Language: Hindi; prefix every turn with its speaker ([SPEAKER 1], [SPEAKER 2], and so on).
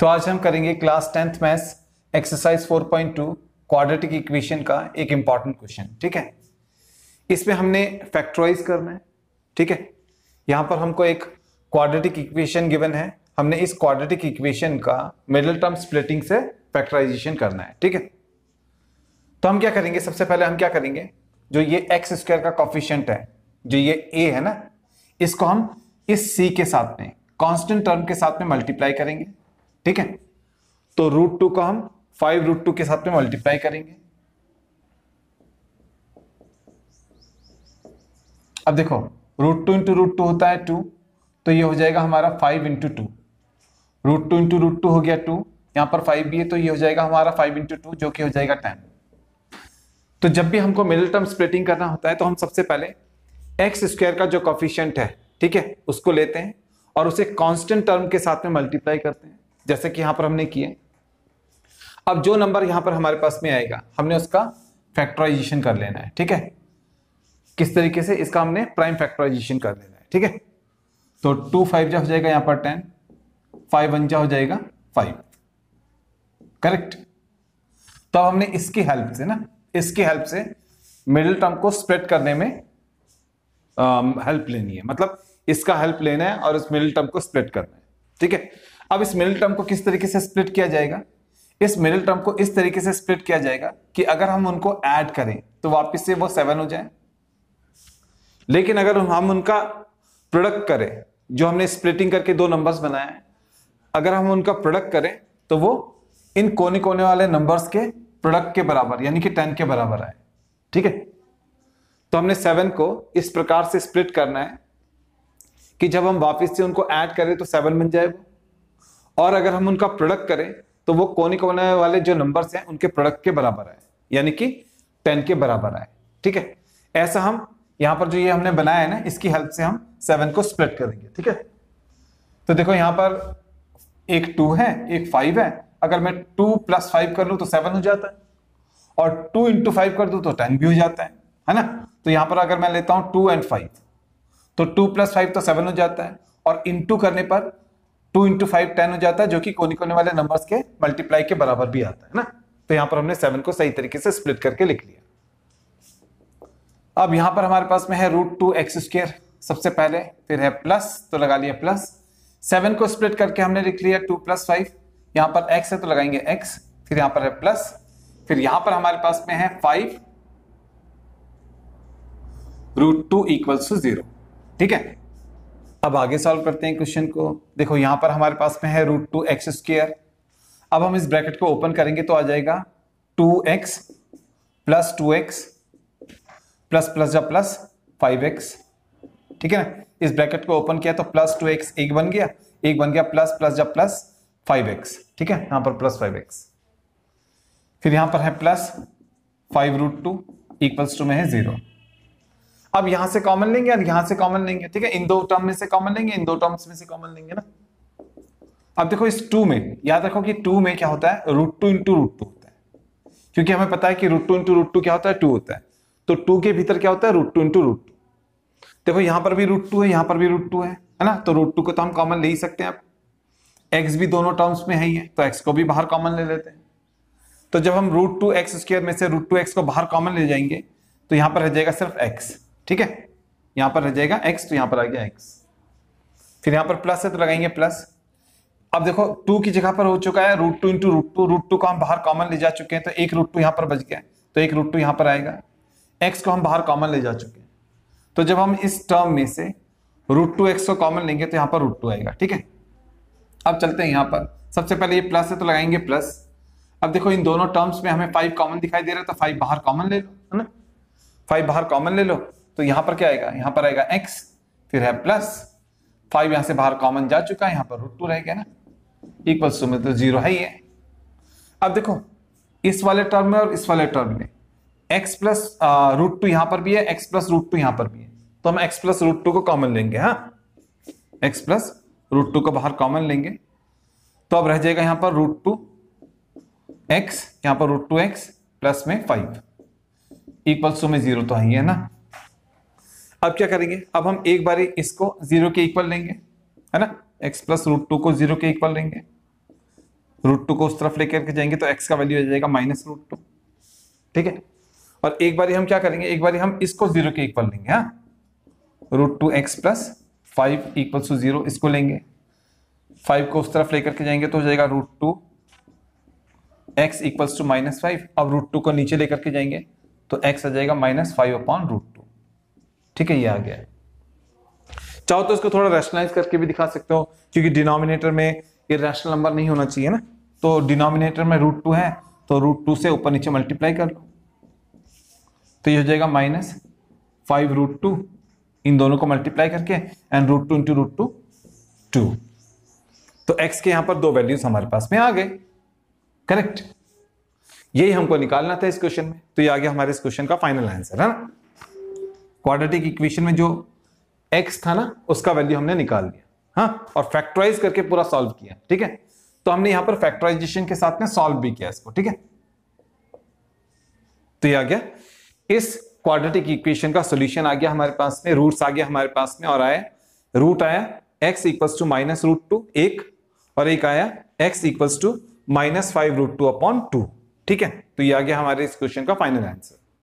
[SPEAKER 1] तो आज हम करेंगे class tenth maths exercise 4.2 quadratic equation का एक इंपॉर्टेंट क्वेश्चन ठीक है इसमें हमने फैक्टराइज करना है ठीक है यहां पर हमको एक क्वाड्रेटिक इक्वेशन गिवन है हमने इस क्वाड्रेटिक इक्वेशन का मिडिल टर्म स्प्लिटिंग से फैक्टराइजेशन करना है ठीक है तो हम क्या करेंगे सबसे पहले हम क्या करेंगे जो ये एक्स स्क्वायर का कॉफिशेंट है जो ये ए है ना इसको हम इस सी के साथ में कांस्टेंट टर्म के साथ में मल्टीप्लाई करेंगे ठीक है तो रूट टू को हम फाइव रूट टू के साथ में मल्टीप्लाई करेंगे अब देखो root two into root two होता है टू तो ये हो जाएगा हमारा five into two root two into root two हो गया टू यहां पर फाइव भी है तो ये हो जाएगा हमारा फाइव इंटू टू जो कि हो जाएगा टेन तो जब भी हमको मिडिल टर्म स्प्लिटिंग करना होता है तो हम सबसे पहले एक्स स्क्वायर का जो कॉफिशियंट है ठीक है उसको लेते हैं और उसे कांस्टेंट टर्म के साथ में मल्टीप्लाई करते हैं जैसे कि यहां पर हमने किए अब जो नंबर यहां पर हमारे पास में आएगा हमने उसका फैक्टराइजेशन कर लेना है ठीक है किस तरीके से इसका हमने प्राइम फैक्टराइजेशन कर लेना है ठीक है तो टू फाइव जा हो जाएगा यहां पर टेन फाइव वन जा हो जाएगा फाइव करेक्ट तो हमने इसकी हेल्प से ना इसकी हेल्प से मिडिल टर्म को स्प्रेड करने में हेल्प लेनी है मतलब इसका हेल्प लेना है और इस मिडिल टर्म को स्प्रेड करना है ठीक है अब इस मिडिल टर्म को किस तरीके से स्प्लिट किया जाएगा इस मिडिल टर्म को इस तरीके से स्प्लिट किया जाएगा कि अगर हम उनको ऐड करें तो वापस से वो सेवन हो जाए लेकिन अगर हम उनका प्रोडक्ट करें जो हमने स्प्लिटिंग करके दो नंबर्स बनाए हैं अगर हम उनका प्रोडक्ट करें तो वो इन कोने कोने वाले नंबर्स के प्रोडक्ट के बराबर यानी कि टेन के बराबर आए ठीक है तो हमने सेवन को इस प्रकार से स्प्लिट करना है कि जब हम वापस से उनको ऐड करें तो सेवन बन जाए वो और अगर हम उनका प्रोडक्ट करें तो वो कोने कोने वाले जो नंबर्स हैं उनके प्रोडक्ट के बराबर आए यानी कि टेन के बराबर आए ठीक है ऐसा हम यहाँ पर जो ये हमने बनाया है ना इसकी हेल्प से हम सेवन को स्प्लिट करेंगे ठीक है तो देखो यहां पर एक टू है एक फाइव है अगर मैं टू प्लस फाइव कर लू तो सेवन हो जाता है और टू इंटू फाइव कर दू तो टेन भी हो जाता है है ना तो यहां पर अगर मैं लेता हूं टू एंड फाइव तो टू प्लस फाइव तो सेवन हो जाता है और इंटू करने पर टू इंटू फाइव टेन हो जाता है जो कि कोनिक कोने वाले नंबर्स के मल्टीप्लाई के बराबर भी आता है ना तो यहां पर हमने सेवन को सही तरीके से स्प्लिट करके लिख लिया अब यहां पर हमारे पास में है रूट टू एक्स स्क्र सबसे पहले फिर है प्लस तो लगा लिया प्लस सेवन को स्प्लिट करके हमने लिख लिया टू प्लस फाइव यहां पर एक्स है तो लगाएंगे एक्स फिर यहां पर है प्लस फिर यहां पर हमारे पास में है five root two equals two zero ठीक है अब आगे सॉल्व करते हैं क्वेश्चन को देखो यहाँ पर हमारे पास में है रूट टू एक्स स्क्र अब हम इस ब्रैकेट को ओपन करेंगे तो आ जाएगा two x plus two x plus plus या प्लस फाइव एक्स ठीक है ना इस ब्रैकेट को ओपन किया तो प्लस टू एक्स एक बन गया एक बन गया प्लस प्लस या प्लस फाइव एक्स ठीक है यहां पर प्लस फाइव एक्स फिर यहां पर है plus five root two equals two में है जीरो अब यहां से कॉमन लेंगे और यहां से कॉमन लेंगे ठीक है इन दो टर्म में से कॉमन लेंगे इन दो टर्म्स में से कॉमन लेंगे ना अब देखो इस टू में याद रखो कि टू में क्या होता है root two into root two होता है क्योंकि हमें पता है कि root two into root two क्या होता है टू होता है तो टू के भीतर क्या होता है root two into root two देखो यहां पर भी रूट टू है यहां पर भी रूट टू है है ना तो रूट टू को तो हम कॉमन ले ही सकते हैं आप एक्स भी दोनों टर्म्स में है ही है तो एक्स को भी बाहर कॉमन ले लेते हैं तो जब हम रूट टू एक्स स्क्र में से रूट टू एक्स को बाहर कॉमन ले जाएंगे तो यहां पर रह जाएगा सिर्फ एक्स ठीक है यहां पर रह जाएगा एक्स तो यहां पर आ गया एक्स फिर यहां पर प्लस है तो लगाएंगे प्लस अब देखो टू की जगह पर हो चुका है root two into root two root two को हम बाहर कॉमन ले जा चुके हैं तो एक रूट टू यहां पर बच गया तो एक रूट टू यहां पर आएगा एक्स को हम बाहर कॉमन ले जा चुके हैं तो जब हम इस टर्म में से रूट टू एक्स को कॉमन लेंगे तो यहां पर रूट टू आएगा ठीक है अब चलते हैं यहां पर सबसे पहले ये प्लस है तो लगाएंगे प्लस अब देखो इन दोनों टर्म्स में हमें फाइव कॉमन दिखाई दे रहा है तो फाइव बाहर कॉमन ले लो है ना फाइव बाहर कॉमन ले लो तो यहां पर क्या आएगा यहां पर आएगा एक्स फिर है प्लस फाइव यहां से बाहर कॉमन जा चुका है यहां पर रूट टू रह गया ना इक्वल टू में तो जीरो है ये अब देखो इस वाले टर्म में और इस वाले टर्म में x प्लस रूट टू यहां पर भी है x प्लस रूट टू यहां पर भी है तो हम एक्स प्लस रूट टू को कॉमन लेंगे हाँ x प्लस रूट टू को बाहर कॉमन लेंगे तो अब रह जाएगा यहां पर रूट टू एक्स यहां पर रूट टू एक्स प्लस में फाइव इक्वल्स टू में जीरो तो है ना अब क्या करेंगे अब हम एक बार इसको जीरो के इक्वल लेंगे है ना एक्स प्लस रूट टू को जीरो के इक्वल लेंगे रूट टू को उस तरफ लेकर के जाएंगे तो एक्स का वैल्यू आ जाएगा माइनस रूट टू ठीक है और एक बार हम क्या करेंगे एक बार हम इसको जीरो के इक्वल लेंगे हाँ root two x plus five equal two zero इसको लेंगे फाइव को उस तरफ लेकर के जाएंगे तो हो जाएगा root two x equals two minus five अब रूट टू को नीचे लेकर के जाएंगे तो एक्स आ जाएगा minus five upon root two ठीक है ये आ गया चाहो तो इसको थोड़ा रैशनलाइज करके भी दिखा सकते हो क्योंकि डिनोमिनेटर में ये रैशनल नंबर नहीं होना चाहिए ना तो डिनोमिनेटर में रूट टू है तो रूट टू से ऊपर नीचे मल्टीप्लाई कर लो तो ये हो जाएगा माइनस फाइव रूट टू इन दोनों को मल्टीप्लाई करके and root two into root two two तो एक्स के यहां पर दो वैल्यूज हमारे पास में आ गए करेक्ट यही हमको निकालना था इस क्वेश्चन में तो ये आ गया हमारे इस क्वेश्चन का फाइनल आंसर है ना क्वाड्रेटिक इक्वेशन में जो एक्स था ना उसका वैल्यू हमने निकाल दिया हाँ और फैक्टराइज करके पूरा सॉल्व किया ठीक है तो हमने यहां पर फैक्टराइजेशन के साथ में सॉल्व भी किया इसको ठीक है तो ये आ गया इस क्वाड्रेटिक इक्वेशन का सॉल्यूशन आ गया हमारे पास में रूट्स आ गया हमारे पास में और आया रूट आया x equals two minus root two एक और एक आया x equals two minus five root two upon two ठीक है तो ये आ गया हमारे इस क्वेश्चन का फाइनल आंसर